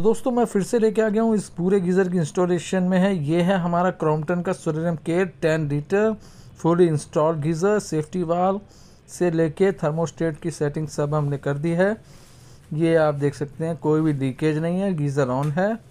तो दोस्तों मैं फिर से लेके आ गया हूँ इस पूरे गीज़र की इंस्टॉलेशन में है ये है हमारा क्रॉम्पटन का सोरेरम के ten litre full install geyser safety valve से लेके थर्मोस्टेट की सेटिंग सब हमने कर दी है ये आप देख सकते हैं कोई भी लीकेज नहीं है गीज़र ऑन है